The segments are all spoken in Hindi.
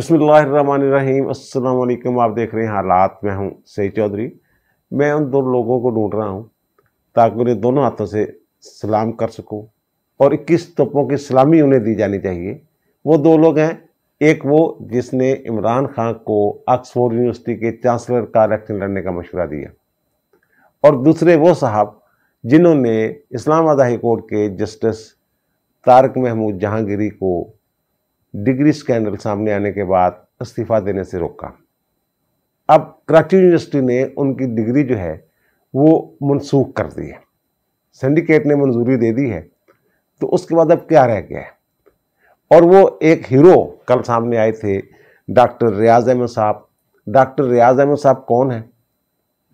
बिसमीम अल्लाम आप देख रहे हैं हालात मैं हूँ सही चौधरी मैं उन दो लोगों को ढूंढ रहा हूँ ताकि उन्हें दोनों हाथों से सलाम कर सकूँ और इक्कीस तोपों की सलामी उन्हें दी जानी चाहिए वो दो लोग हैं एक वो जिसने इमरान खान को ऑक्सफोर्ड यूनिवर्सिटी के चांसलर का इलेक्शन लड़ने का मशवरा दिया और दूसरे वो साहब जिन्होंने इस्लामाबाद हाई कोर्ट के जस्टिस तारक महमूद जहांगीरी को डिग्री स्कैंडल सामने आने के बाद इस्तीफा देने से रोका अब कराची यूनिवर्सिटी ने उनकी डिग्री जो है वो मनसूख कर दी है सिंडिकेट ने मंजूरी दे दी है तो उसके बाद अब क्या रह गया है और वो एक हीरो कल सामने आए थे डॉक्टर रियाज अहमद साहब डॉक्टर रियाज अहमद साहब कौन है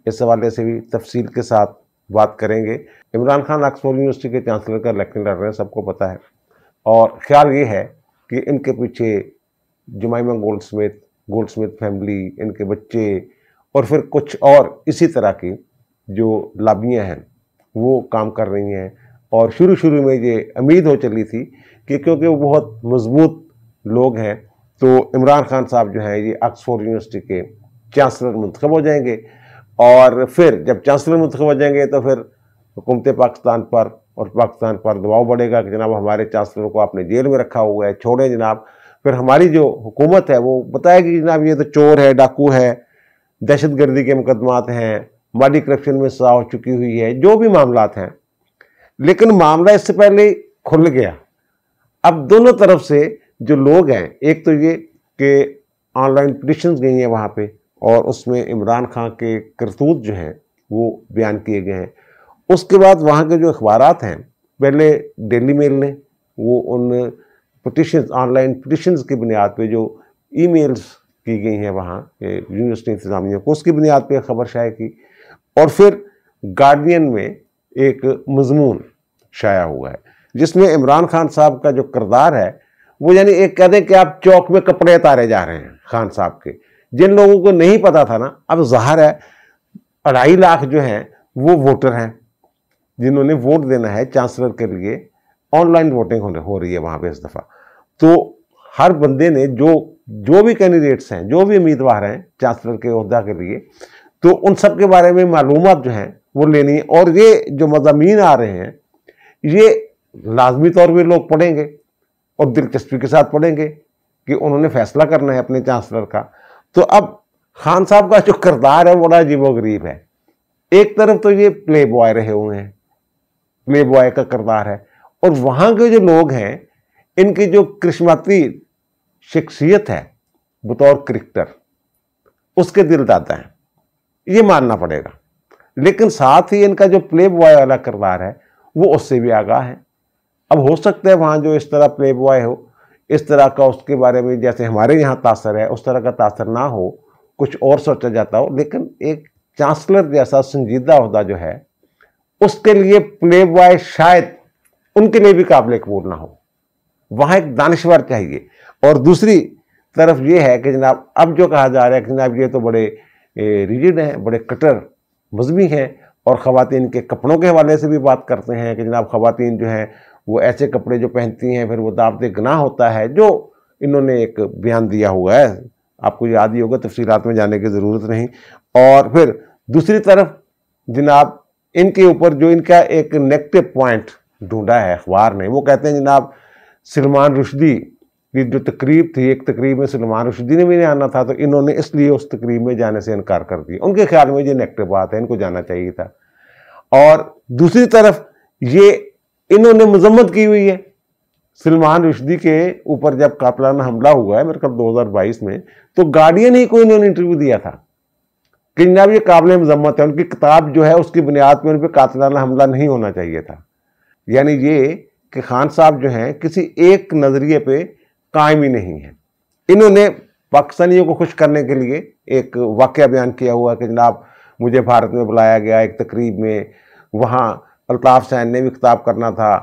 इस हवाले से भी तफसील के साथ बात करेंगे इमरान खान ऑक्सफोर्ड यूनिवर्सिटी के चांसलर का इलेक्शन लड़ रहे हैं सबको पता है और ख्याल ये है कि इनके पीछे Jemima Goldsmith Goldsmith family इनके बच्चे और फिर कुछ और इसी तरह की जो लाबियाँ हैं वो काम कर रही हैं और शुरू शुरू में ये उम्मीद हो चली थी कि क्योंकि वो बहुत मजबूत लोग हैं तो इमरान खान साहब जो हैं ये ऑक्सफोर्ड यूनिवर्सिटी के चांसलर मंतखब हो जाएंगे और फिर जब चांसलर मंतखब हो जाएंगे तो फिर हुकूमत पाकिस्तान पर और पाकिस्तान पर दबाव बढ़ेगा कि जनाब हमारे चांसलर को आपने जेल में रखा हुआ है छोड़ें जनाब फिर हमारी जो हुकूमत है वो बताएगी कि जनाब ये तो चोर है डाकू है दहशत गर्दी के मुकदमात हैं माली करप्शन में सजा हो चुकी हुई है जो भी मामला हैं लेकिन मामला इससे पहले खुल गया अब दोनों तरफ से जो लोग हैं एक तो ये कि ऑनलाइन पिटिशन गई हैं वहाँ पर और उसमें इमरान खान के करतूत जो हैं वो बयान किए गए हैं उसके बाद वहाँ के जो अखबार हैं पहले डेली मेल ने वो उन पटिशन ऑनलाइन पटिशन्स की बुनियाद पर जो ईमेल्स की गई हैं वहाँ यूनिवर्सिटी इंतजामिया को उसकी बुनियाद पर खबर शाया की और फिर गार्डियन में एक मजमून शाया हुआ है जिसमें इमरान खान साहब का जो किरदार है वो यानी एक कह दें कि आप चौक में कपड़े उतारे जा रहे हैं खान साहब के जिन लोगों को नहीं पता था ना अब जहर है अढ़ाई लाख जो हैं वो वोटर हैं जिन्होंने वोट देना है चांसलर के लिए ऑनलाइन वोटिंग हो रही है वहाँ पर इस दफ़ा तो हर बंदे ने जो जो भी कैंडिडेट्स हैं जो भी उम्मीदवार हैं चांसलर के अहदा के लिए तो उन सब के बारे में मालूम जो हैं वो लेनी है और ये जो मजामी आ रहे हैं ये लाजमी तौर पर लोग पढ़ेंगे और दिलचस्पी के साथ पढ़ेंगे कि उन्होंने फैसला करना है अपने चांसलर का तो अब खान साहब का जो किरदार है बड़ा अजीब व गरीब है एक तरफ तो ये प्ले बॉय रहे हुए हैं प्ले बॉय का करदार है और वहाँ के जो लोग हैं इनकी जो कृष्णमाती शख्सियत है बतौर क्रिकेटर उसके दिलदाता हैं ये मानना पड़ेगा लेकिन साथ ही इनका जो प्ले बॉय वाला करदार है वो उससे भी आगाह है अब हो सकता है वहाँ जो इस तरह प्ले बॉय हो इस तरह का उसके बारे में जैसे हमारे यहाँ तासर है उस तरह का तासर ना हो कुछ और सोचा जाता हो लेकिन एक चांसलर जैसा संजीदा अहदा जो है उसके लिए प्ले बॉय शायद उनके लिए भी काबिल कबूल ना हो वहाँ एक दानश्वर चाहिए और दूसरी तरफ ये है कि जनाब अब जो कहा जा रहा है कि जनाब ये तो बड़े रिजिड हैं बड़े कटर मजहबी हैं और ख़वान के कपड़ों के हवाले से भी बात करते हैं कि जनाब ख़वान जो हैं वो ऐसे कपड़े जो पहनती हैं फिर वो दावत गना होता है जो इन्होंने एक बयान दिया हुआ है आपको याद ही होगा तफसीत में जाने की ज़रूरत नहीं और फिर दूसरी तरफ जनाब इनके ऊपर जो इनका एक नेगेटिव पॉइंट ढूंढा है अखबार ने वो कहते हैं जनाब सलमान रुशदी की जो तकरीब थी एक तकरीब में सलमान रुशदी ने भी नहीं आना था तो इन्होंने इसलिए उस तकरीब में जाने से इनकार कर दिया उनके ख्याल में ये नेगेटिव बात है इनको जाना चाहिए था और दूसरी तरफ ये इन्होंने मजम्मत की हुई है सलमान रुशदी के ऊपर जब कातलाना हमला हुआ है मेरे ख्याल बाईस में तो गार्डियन ही को इन्होंने इंटरव्यू दिया था किन्या ये काबिल मजम्मत है उनकी किताब जो है उसकी बुनियाद में उन पर कातलाना हमला नहीं होना चाहिए था यानी ये कि खान साहब जो हैं किसी एक नज़रिए पे कायम ही नहीं है इन्होंने पाकिस्तानियों को खुश करने के लिए एक वाक्य बयान किया हुआ कि जनाब मुझे भारत में बुलाया गया एक तकरीब में वहाँ अल्ताफ़ सैन ने भी खिताब करना था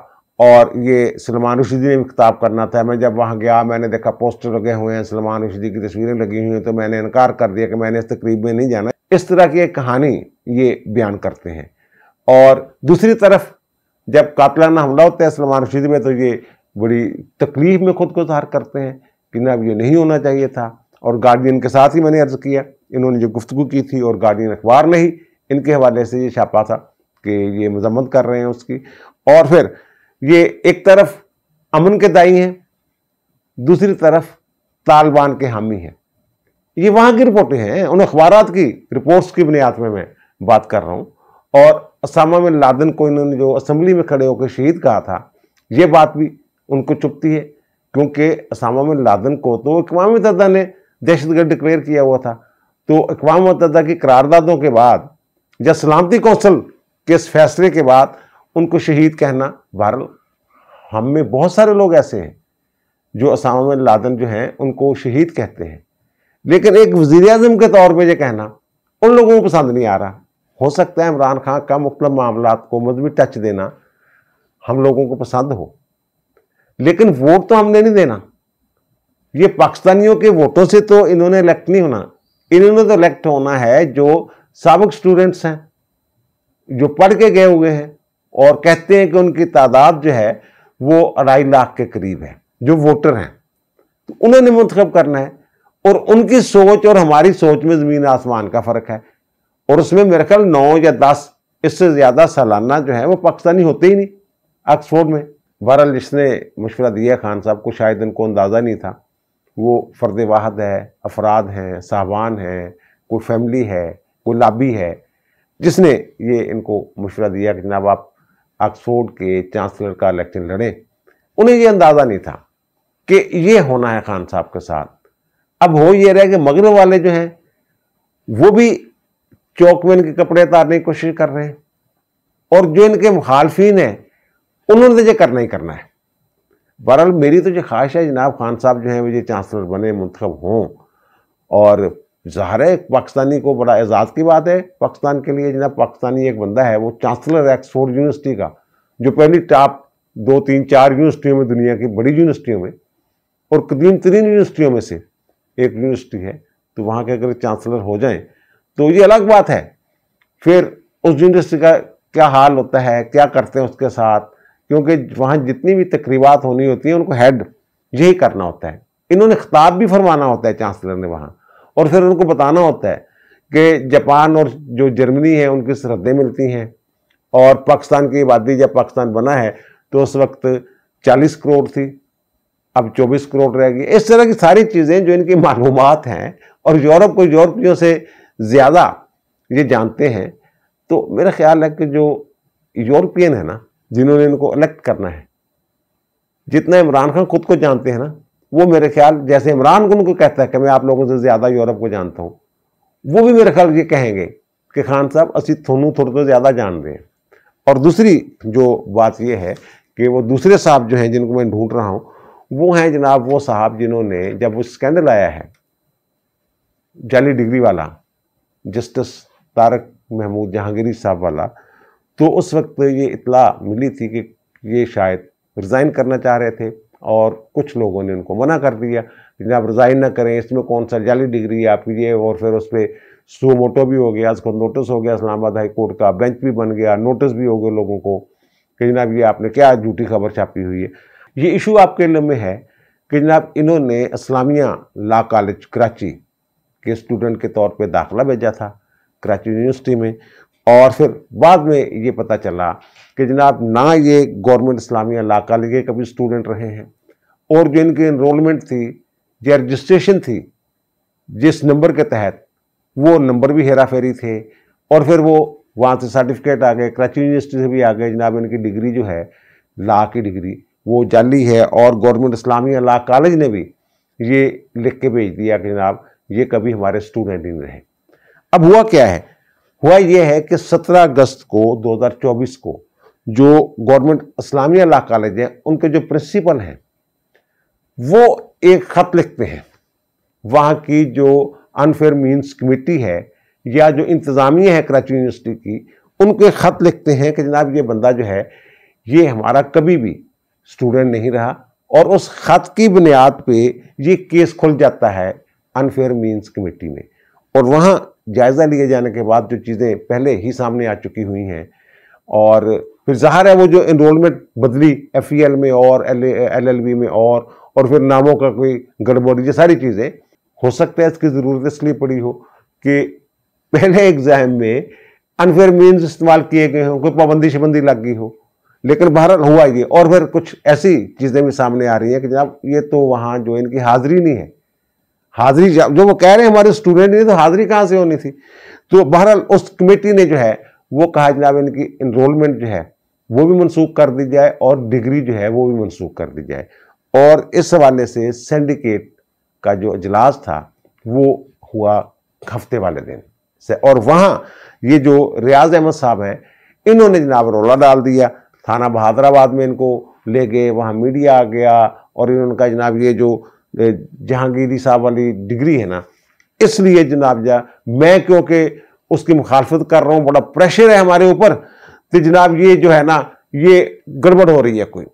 और ये सलमान रुशदी ने भी खिताब करना था मैं जब वहाँ गया मैंने देखा पोस्टर लगे हुए हैं सलमान रुशदी की तस्वीरें लगी हुई हैं तो मैंने इनकार कर दिया कि मैंने इस तकरीब में नहीं जाना इस तरह की एक कहानी ये बयान करते हैं और दूसरी तरफ जब कातलाना हमला होता है सलमान रशीद में तो ये बड़ी तकलीफ में खुद को जहर करते हैं कि ना अब ये नहीं होना चाहिए था और गार्डियन के साथ ही मैंने अर्ज़ किया इन्होंने जो गुफ्तु की थी और गार्डियन अखबार ने ही इनके हवाले से ये छापा था कि ये मजम्मत कर रहे हैं उसकी और फिर ये एक तरफ अमन के दाई हैं दूसरी तरफ तालिबान के हामी हैं ये वहाँ की रिपोर्टें हैं उन अखबार की रिपोर्ट्स की बुनियाद में मैं बात कर रहा हूँ और असामा में लादन को इन्होंने जो असम्बली में खड़े होकर शहीद कहा था ये बात भी उनको चुपती है क्योंकि असामा में लादन को तो इकवाम मतदा ने दहशतगर्द डिक्लेयर किया हुआ था तो इकवा मुतदा की करारदादों के बाद या सलामती कौंसल के इस फैसले के बाद उनको शहीद कहना वायरल हम में बहुत सारे लोग ऐसे हैं जो असामा में लादन जो हैं उनको शहीद कहते हैं लेकिन एक वजीर अजम के तौर पर यह कहना उन लोगों को पसंद नहीं आ रहा हो सकता है इमरान खान का मुख्तल मामला को मजबी टच देना हम लोगों को पसंद हो लेकिन वोट तो हमने नहीं देना ये पाकिस्तानियों के वोटों से तो इन्होंने इलेक्ट नहीं होना इन्होंने तो इलेक्ट होना है जो सबक स्टूडेंट्स हैं जो पढ़ के गए हुए हैं और कहते हैं कि उनकी तादाद जो है वो अढ़ाई लाख के करीब है जो वोटर हैं तो उन्होंने मंतखब करना है और उनकी सोच और हमारी सोच में ज़मीन आसमान का फ़र्क है और उसमें मेरे ख्याल नौ या दस इससे ज़्यादा सालाना जो है वो पाकिस्तानी होते ही नहीं ऑक्सफोर्ड में बहरअल जिसने मशवरा दिया खान साहब को शायद उनको अंदाज़ा नहीं था वो फ़र्द वाहद है अफराद हैं साहबान हैं कोई फैमिली है कोई लाबी है जिसने ये इनको मशवरा दिया कि जनाब आप ऑक्सफोर्ड के चांसलर का इलेक्शन लड़ें उन्हें ये अंदाज़ा नहीं था कि ये होना है खान साहब के साथ अब हो ये रहा है कि मगर वाले जो हैं वो भी चौक में इनके कपड़े उतारने की कोशिश कर रहे हैं और जो इनके मुखालफिन हैं उन्होंने तो ये करना ही करना है बहरहाल मेरी तो जो ख्वाहिश है जनाब खान साहब जो हैं मुझे चांसलर बने मंतखब हों और ज़ाहिर है पाकिस्तानी को बड़ा एजाज़ की बात है पाकिस्तान के लिए जनाब पाकिस्तानी एक बंदा है वो चांसलर है एक्सफोर्ड यूनिवर्सिटी का जो पहली टॉप दो तीन चार यूनिवर्सिटियों में दुनिया की बड़ी यूनिवर्सिटियों में और कदीम तरीन यूनिवर्सिटियों में से एक यूनिवर्सिटी है तो वहाँ के अगर चांसलर हो जाए तो ये अलग बात है फिर उस यूनिवर्सिटी का क्या हाल होता है क्या करते हैं उसके साथ क्योंकि वहाँ जितनी भी तकरीबात होनी होती है उनको हेड यही करना होता है इन्होंने खिताब भी फरमाना होता है चांसलर ने वहाँ और फिर उनको बताना होता है कि जापान और जो जर्मनी है उनकी सरहदें मिलती हैं और पाकिस्तान की आबादी जब पाकिस्तान बना है तो उस वक्त 40 करोड़ थी अब 24 करोड़ रह गई इस तरह की सारी चीज़ें जो इनकी मालूम हैं और यूरोप को यूरोपियों से ज़्यादा ये जानते हैं तो मेरा ख्याल है कि जो यूरोपियन है ना जिन्होंने इनको इलेक्ट करना है जितना इमरान खान खुद को जानते हैं ना वो मेरे ख्याल जैसे इमरान खान को कहता है कि मैं आप लोगों से ज़्यादा यूरोप को जानता हूँ वो भी मेरे ख्याल ये कहेंगे कि खान साहब असी थोनू थोड़े तो ज़्यादा जान रहे हैं और दूसरी जो बात ये है कि वो दूसरे साहब जो हैं जिनको मैं ढूंढ रहा हूँ वो हैं जनाब वो साहब जिन्होंने जब वो स्कैंडल आया है जाली डिग्री वाला जस्टिस तारक महमूद जहांगीरी साहब वाला तो उस वक्त ये इतला मिली थी कि ये शायद रिज़ाइन करना चाह रहे थे और कुछ लोगों ने उनको मना कर दिया कि आप रिज़ाइन ना करें इसमें कौन सा जाली डिग्री है आपकी ये और फिर उस पर सो मोटो भी हो गया उसको नोटिस हो गया इस्लामाबाद हाई कोर्ट का बेंच भी बन गया नोटिस भी हो गया लोगों को कि जनाब ये आपने क्या झूठी खबर छापी हुई है ये इशू आपके अंडर में है कि जनाब इन्होंने इस्लामिया ला कॉलेज कराची के स्टूडेंट के तौर पे दाखला भेजा था कराची यूनिवर्सिटी में और फिर बाद में ये पता चला कि जनाब ना ये गवर्नमेंट इस्लामिया ला कॉलेज के कभी स्टूडेंट रहे हैं और जो इनकी इनरोलमेंट थी जो रजिस्ट्रेशन थी जिस नंबर के तहत वो नंबर भी हेरा फेरी थे और फिर वो वहाँ से सर्टिफिकेट आ गए कराची यूनिवर्सिटी से भी आ गए जनाब इनकी डिग्री जो है ला की डिग्री वो जाली है और गवर्नमेंट इस्लामी अला कॉलेज ने भी ये लिख के भेज दिया कि जनाब ये कभी हमारे स्टूडेंट ही नहीं रहे अब हुआ क्या है हुआ ये है कि 17 अगस्त को 2024 को जो गवर्नमेंट इस्लामिया अला कॉलेज है उनके जो प्रिंसिपल हैं वो एक ख़त लिखते हैं वहाँ की जो अनफेयर मीन्स कमेटी है या जो इंतज़ामिया है कराची यूनिवर्सिटी की उनको एक ख़त लिखते हैं कि जनाब ये बंदा जो है ये हमारा कभी भी स्टूडेंट नहीं रहा और उस खत की बुनियाद पे ये केस खुल जाता है अनफेयर मीन्स कमेटी में और वहाँ जायज़ा लिए जाने के बाद जो चीज़ें पहले ही सामने आ चुकी हुई हैं और फिर ज़ाहिर है वो जो इनरोलमेंट बदली एफ e में और एल एल में और और फिर नामों का कोई गड़बड़ी ये सारी चीज़ें हो सकता है इसकी ज़रूरत इसलिए पड़ी हो कि पहले एग्ज़ाम में अनफेयर मीन्स इस्तेमाल किए गए हों कोई पाबंदी शबंदी लग गई हो लेकिन बहरहाल हुआ ये और फिर कुछ ऐसी चीज़ें भी सामने आ रही हैं कि जनाब ये तो वहाँ जो इनकी हाजिरी नहीं है हाजिरी जो वो कह रहे हैं हमारे स्टूडेंट नहीं तो हाजिरी कहाँ से होनी थी तो बहरहाल उस कमेटी ने जो है वो कहा जनाब इनकी इनरोलमेंट जो है वो भी मनसूख कर दी जाए और डिग्री जो है वो भी मनसूख कर दी जाए और इस हवाले से सिंडिकेट का जो अजलास था वो हुआ हफ्ते वाले दिन से और वहाँ ये जो रियाज अहमद साहब हैं इन्होंने जनाब रोला डाल दिया थाना बहादराबाद में इनको ले गए वहाँ मीडिया आ गया और इनका जनाब ये जो जहांगीरी साहब वाली डिग्री है ना इसलिए जनाब जा मैं क्योंकि उसकी मुखालफत कर रहा हूँ बड़ा प्रेशर है हमारे ऊपर तो जनाब ये जो है ना ये गड़बड़ हो रही है कोई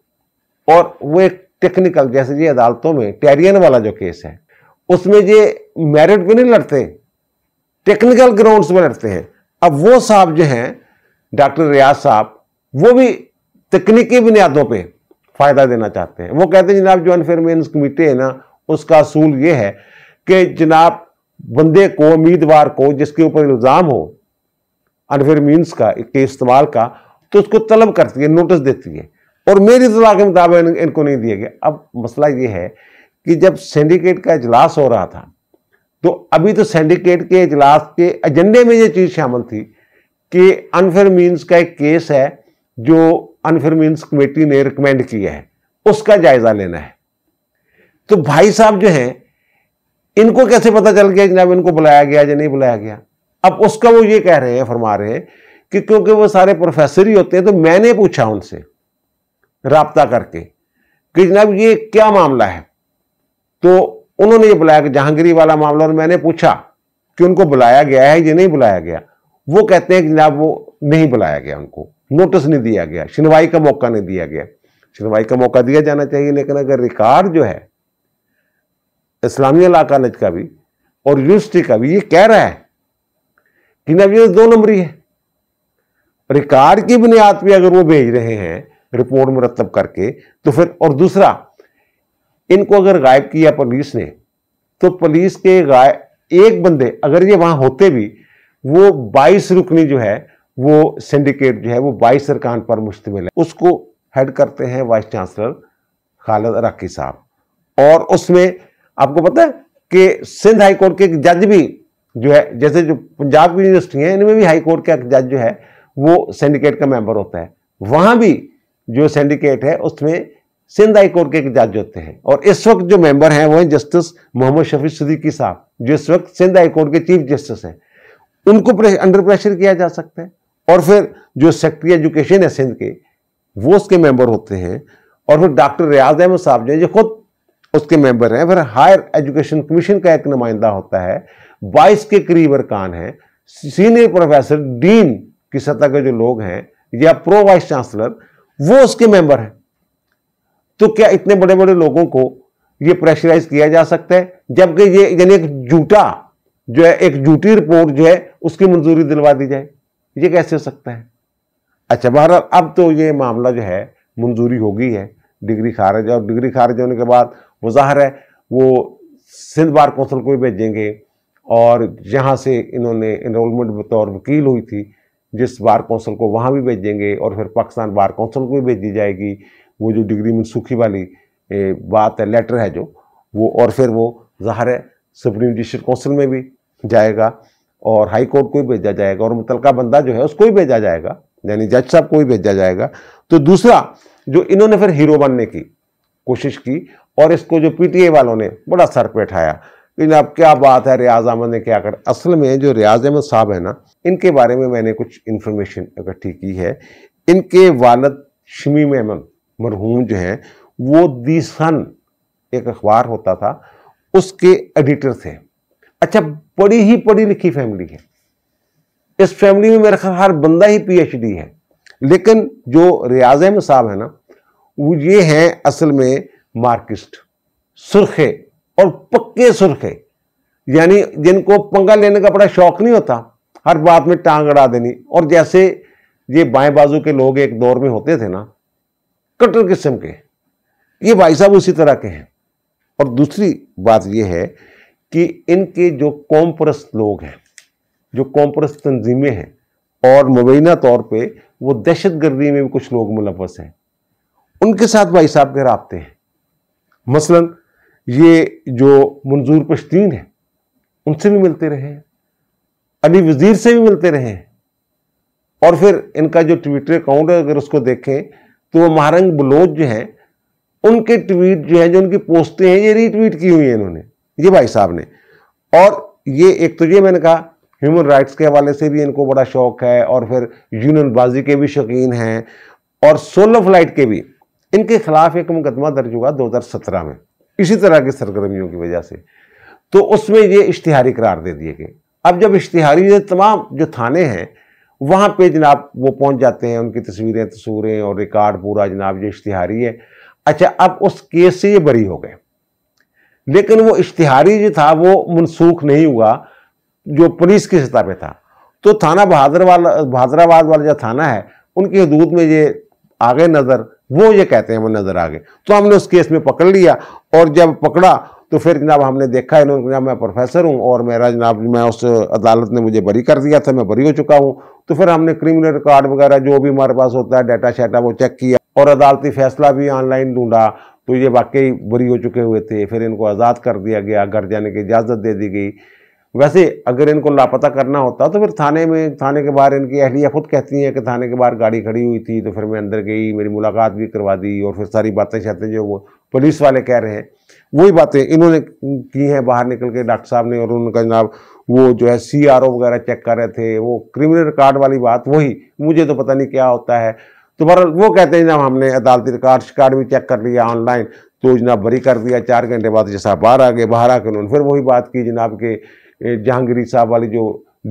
और वो एक टेक्निकल जैसे ये अदालतों में टेरियन वाला जो केस है उसमें ये मेरिट पे नहीं लड़ते टेक्निकल ग्राउंड्स में लड़ते हैं अब वो साहब जो हैं डॉक्टर रियाज साहब वो भी तकनीकी बुनियादों पर फ़ायदा देना चाहते हैं वो कहते हैं जनाब जो अनफेयर मेन्स कमेटी है ना उसका असूल ये है कि जनाब बंदे को उम्मीदवार को जिसके ऊपर इल्ज़ाम हो अनफेयर मीन्स का के इस्तेमाल का तो उसको तलब करती है नोटिस देती है और मेरी सलाह के मुताबिक इनको नहीं दिया गया अब मसला ये है कि जब सिंडिकेट का इजलास हो रहा था तो अभी तो सिंडिकेट के इजलास के एजेंडे में ये चीज़ शामिल थी कि अनफेयर मीन्स का एक केस है जो अनफेयर मीन्स कमेटी ने रिकमेंड किया है उसका जायजा लेना है तो भाई साहब जो हैं इनको कैसे पता चल गया जनाब इनको बुलाया गया या नहीं बुलाया गया अब उसका वो ये कह रहे हैं फरमा रहे हैं कि क्योंकि वो सारे प्रोफेसर ही होते हैं तो मैंने पूछा उनसे रबता करके कि जनाब ये क्या मामला है तो उन्होंने ये बुलाया कि जहांगीरी वाला मामला और मैंने पूछा कि उनको बुलाया गया है या नहीं बुलाया गया वो कहते हैं कि जनाब वो नहीं बुलाया गया उनको नोटिस नहीं दिया गया सुनवाई का मौका नहीं दिया गया सुनवाई का मौका दिया जाना चाहिए लेकिन अगर रिकॉर्ड जो है इस्लामी लॉ कॉलेज का भी और यूनिवर्सिटी का भी ये कह रहा है कि ना ये दो नंबरी है रिकॉर्ड की बुनियाद पर अगर वो भेज रहे हैं रिपोर्ट मुरतब करके तो फिर और दूसरा इनको अगर गायब किया पुलिस ने तो पुलिस के गायब एक बंदे अगर ये वहां होते भी वो बाईस रुकनी जो है वो सिंडिकेट जो है वो बाईस अरकान पर मुश्तमिल है उसको हेड करते हैं वाइस चांसलर खालिद राखी साहब और उसमें आपको पता है कि सिंध हाई कोर्ट के एक जज भी जो है जैसे जो पंजाब की यूनिवर्सिटी है इनमें भी हाई कोर्ट का एक जज जो है वो सिंडिकेट का मेंबर होता है वहाँ भी जो सिंडिकेट है उसमें सिंध हाई कोर्ट के एक जज होते हैं और इस वक्त जो मेंबर हैं वो हैं जस्टिस मोहम्मद शफी सदीकी साहब जो इस वक्त सिंध हाई कोर्ट के चीफ जस्टिस हैं उनको अंडर प्रेशर किया जा सकता है और फिर जो सेक्रेटरी एजुकेशन है सिंध के वो उसके मेंबर होते हैं और फिर डॉक्टर रियाज अहमद साहब जो जो खुद उसके मेंबर हैं फिर हायर एजुकेशन कमीशन का एक नुमाइंदा होता है बाईस के करीब अरकान हैं सीनियर प्रोफेसर डीन की सतह के जो लोग हैं या प्रो वाइस चांसलर वो उसके मेंबर हैं तो क्या इतने बड़े बड़े लोगों को ये प्रेशराइज किया जा सकता है जबकि ये यानी एक झूठा जो है एक झूठी रिपोर्ट जो है उसकी मंजूरी दिलवा दी जाए ये कैसे हो सकता है अच्छा बहरहाल अब तो ये मामला जो है मंजूरी हो गई है डिग्री खारिज और डिग्री खारिज होने के बाद वो ज़ाहिर है वो सिंध बार कौंसिल को ही भेजेंगे और यहाँ से इन्होंने इनरोलमेंट बतौर वकील हुई थी जिस बार कौंसिल को वहाँ भी भेजेंगे और फिर पाकिस्तान बार कौंसिल को भी भेजी जाएगी वो जो डिग्री मनसूखी वाली बात है लेटर है जो वो और फिर वो ज़ाहिर है सुप्रीम जुडिशल कौंसिल में भी जाएगा और हाई कोर्ट को भी भेजा जाएगा और मुतलका बंदा जो है उसको भी भेजा जाएगा यानी जज साहब को भी भेजा जाएगा तो दूसरा जो इन्होंने फिर हीरो बनने की कोशिश की और इसको जो आई वालों ने बड़ा सर उठाया लेकिन अब क्या बात है रियाज अहमद ने क्या कर असल में जो रियाज अहमद साहब है ना इनके बारे में मैंने कुछ इन्फॉर्मेशन इकट्ठी की है इनके वालद शमीम अहमद मरहूम जो हैं वो दी सन एक अखबार होता था उसके एडिटर थे अच्छा पढ़ी ही पढ़ी लिखी फैमिली है इस फैमिली में मेरा ख्याल हर बंदा ही पीएचडी है लेकिन जो रियाज अहमद साहब है ना वो ये हैं असल में मार्किस्ट सुरखे और पक्के सुरखे यानी जिनको पंगा लेने का बड़ा शौक नहीं होता हर बात में टांग अड़ा देनी और जैसे ये बाएं बाजू के लोग एक दौर में होते थे ना कट्टर किस्म के ये भाई साहब उसी तरह के हैं और दूसरी बात ये है कि इनके जो कॉम्परस लोग हैं जो कॉम्परस तंजीमें हैं और मुबैना तौर पे वो दहशत गर्दी में भी कुछ लोग मुलवस हैं उनके साथ भाई साहब के रबते हैं मसलन ये जो मंजूर पश्तीन है उनसे भी मिलते रहे हैं अली वज़ीर से भी मिलते रहे हैं और फिर इनका जो ट्विटर अकाउंट है अगर उसको देखें तो वो महारंग बलोच जो हैं उनके ट्वीट जो है जो उनकी पोस्टें हैं ये रीट्वीट की हुई हैं इन्होंने ये भाई साहब ने और ये एक तो ये मैंने कहा ह्यूमन राइट्स के हवाले से भी इनको बड़ा शौक है और फिर यूनियनबाजी के भी शौकीन हैं और सोलो फ्लाइट के भी इनके खिलाफ एक मुकदमा दर्ज हुआ 2017 में इसी तरह की सरगर्मियों की वजह से तो उसमें ये इश्तिहारी करार दे दिए गए अब जब इश्तिहारी तमाम जो थाने हैं वहाँ पे जनाब वो पहुँच जाते हैं उनकी तस्वीरें तस्वूरें और रिकॉर्ड पूरा जनाब ये इश्तिहारी है अच्छा अब उस केस से ये बरी हो गए लेकिन वो इश्तहारी जो था वो मनसूख नहीं हुआ जो पुलिस की सतह पे था तो थाना बहादुर वाला बहादुराबाद वाला जो थाना है उनकी हदूद में ये आगे नज़र वो ये कहते हैं वो नज़र आ गए तो हमने उस केस में पकड़ लिया और जब पकड़ा तो फिर जनाब हमने देखा इन्होंने जनाब मैं प्रोफेसर हूँ और मेरा जनाब मैं उस अदालत ने मुझे बरी कर दिया था मैं बरी हो चुका हूँ तो फिर हमने क्रिमिनल रिकॉर्ड वगैरह जो भी हमारे पास होता है डाटा शाटा वो चेक किया और अदालती फैसला भी ऑनलाइन ढूंढा तो ये वाकई बुरी हो चुके हुए थे फिर इनको आज़ाद कर दिया गया घर जाने की इजाज़त दे दी गई वैसे अगर इनको लापता करना होता तो फिर थाने में थाने के बाहर इनकी अहलिया खुद कहती हैं कि थाने के बाहर गाड़ी खड़ी हुई थी तो फिर मैं अंदर गई मेरी मुलाकात भी करवा दी और फिर सारी बातें शातें जो वो पुलिस वाले कह रहे हैं वही बातें इन्होंने की हैं बाहर निकल के डॉक्टर साहब ने और उनका जनाब वो जो है सी वगैरह चेक कर रहे थे वो क्रिमिनल रिकॉर्ड वाली बात वही मुझे तो पता नहीं क्या होता है तो बहर वो कहते हैं जब हमने अदालती रिकॉर्ड शिकार्ड भी चेक कर लिया ऑनलाइन तो जनाब बरी कर दिया चार घंटे बाद जैसा बाहर आ गए बाहर आकर उन्होंने फिर वही बात की जनाब के जहांगीर साहब वाली जो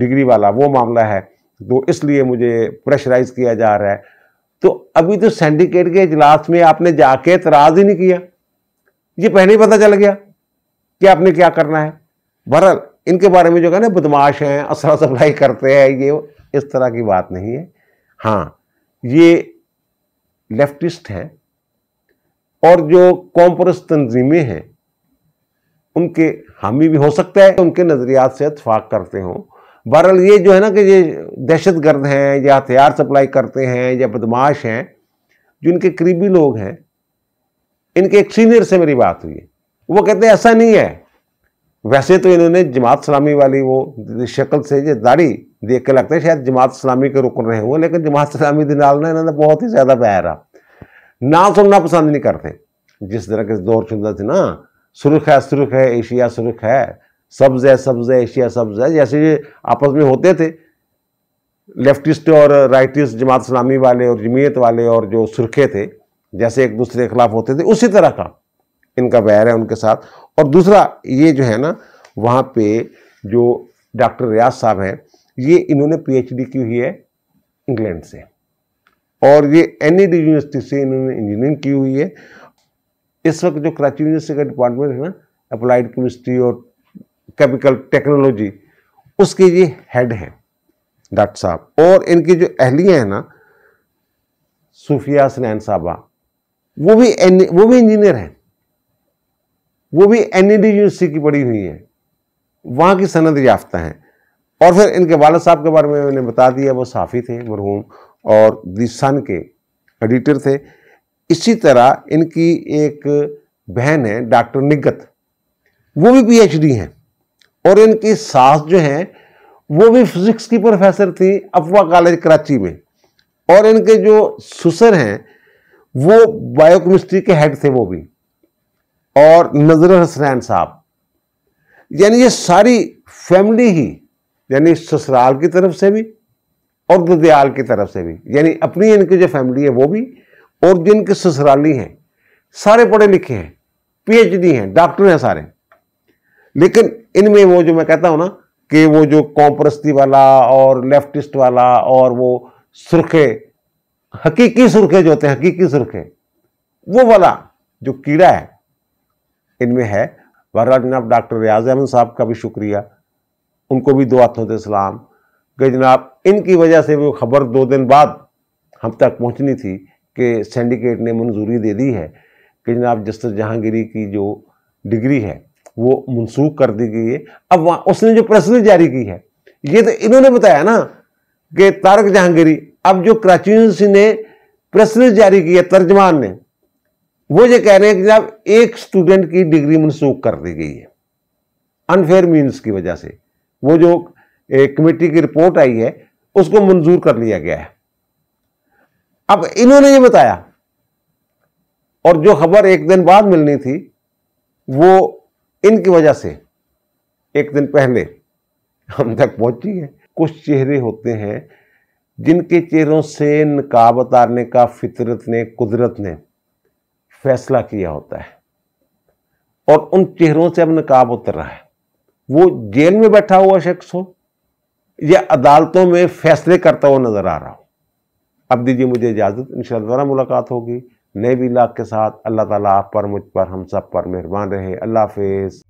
डिग्री वाला वो मामला है तो इसलिए मुझे प्रेशराइज किया जा रहा है तो अभी तो सेंडिकेट के इजलास में आपने जाके एतराज़ ही नहीं किया ये पहले ही पता चल गया कि आपने क्या करना है बहरल इनके बारे में जो है ना बदमाश हैं असरा सप्लाई करते हैं ये इस तरह की बात नहीं है हाँ ये लेफ्टिस्ट हैं और जो कॉम्परस तंजीमें हैं उनके हामी भी हो सकता है उनके नज़रियात से इतफाक करते हों बहरहाल ये जो है ना कि ये दहशत गर्द हैं या हथियार सप्लाई करते हैं या बदमाश हैं जो इनके करीबी लोग हैं इनके एक सीनियर से मेरी बात हुई वो कहते हैं ऐसा नहीं है वैसे तो इन्होंने जमात सलामी वाली वो शक्ल से जो दाढ़ी देख के लगता है शायद जमात इस्लामी के रुकन रहे हो लेकिन जमात सलामी के नाल ना इन्होंने बहुत ही ज़्यादा पैर आ ना सुनना पसंद नहीं करते जिस तरह के दौर चुनता थे ना सुरख है सुरख है एशिया सुरख है सब्ज़ है सब्ज़ है एशिया सब्ज़ है जैसे ये आपस में होते थे लेफ्टिस्ट और राइटिस्ट जमात इस्लामी वाले और जमीयत वाले और जो सुरखे थे जैसे एक दूसरे के खिलाफ होते थे उसी तरह का इनका वैर है उनके साथ और दूसरा ये जो है ना वहाँ पे जो डॉक्टर रियाज साहब हैं ये इन्होंने पीएचडी की हुई है इंग्लैंड से और ये एन यूनिवर्सिटी से इन्होंने इंजीनियरिंग की हुई है इस वक्त जो कराची यूनिवर्सिटी का डिपार्टमेंट है ना अप्लाइड केमिस्ट्री और केमिकल टेक्नोलॉजी उसके ये हेड हैं डॉक्टर साहब और इनकी जो अहलियाँ हैं ना सूफिया सनैन साहबा वो भी वो भी इंजीनियर हैं वो भी एन यूनिवर्सिटी e की पड़ी हुई है वहाँ की सनद याफ्ता हैं और फिर इनके वालद साहब के बारे में मैंने बता दिया वो साफ़ी थे मरहूम और दिसन के एडिटर थे इसी तरह इनकी एक बहन है डॉक्टर निगत वो भी पीएचडी हैं और इनकी सास जो हैं वो भी फिज़िक्स की प्रोफेसर थी अफवा कॉलेज कराची में और इनके जो सुसर हैं वो बायोकेमिस्ट्री के हेड थे वो भी और नजर हसनैन साहब यानी ये सारी फैमिली ही यानी ससुराल की तरफ से भी और ददयाल की तरफ से भी यानी अपनी इनकी जो फैमिली है वो भी और जिनके ससुराली हैं सारे पढ़े लिखे हैं पीएचडी हैं डॉक्टर हैं सारे लेकिन इनमें वो जो मैं कहता हूँ ना कि वो जो कॉम्प्रस्ती वाला और लेफ्टिस्ट वाला और वो सुरखे हकीकी सुरखे जो होते हैं हकीकी सुरखे वो वाला जो कीड़ा है इनमें है वर्रा जनाब डॉक्टर रियाज अहमद साहब का भी शुक्रिया उनको भी दो हाथों से सलाम कि जनाब इनकी वजह से वो खबर दो दिन बाद हम तक पहुंचनी थी कि सिंडिकेट ने मंजूरी दे दी है कि जनाब जस्टिस जहांगीरी की जो डिग्री है वो मनसूख कर दी गई है अब वहाँ उसने जो प्रेस रिलीज जारी की है ये तो इन्होंने बताया ना कि तारक जहांगीरी अब जो कराची ने प्रेस रिलीज जारी की है तर्जमान ने वो ये कह रहे हैं कि जब एक स्टूडेंट की डिग्री मनसूख कर दी गई है अनफेयर मीन्स की वजह से वो जो कमेटी की रिपोर्ट आई है उसको मंजूर कर लिया गया है अब इन्होंने ये बताया और जो खबर एक दिन बाद मिलनी थी वो इनकी वजह से एक दिन पहले हम तक पहुंची है कुछ चेहरे होते हैं जिनके चेहरों से नकाब उतारने का फितरत ने कुदरत ने फैसला किया होता है और उन चेहरों से अब नकाब उतर रहा है वो जेल में बैठा हुआ शख्स हो या अदालतों में फैसले करता हुआ नजर आ रहा हो अब दीजिए मुझे इजाज़त इन शाह मुलाकात होगी नए भी लाख के साथ अल्लाह ताला आप पर मुझ पर हम सब पर मेहरबान रहे अल्लाह हाफिज़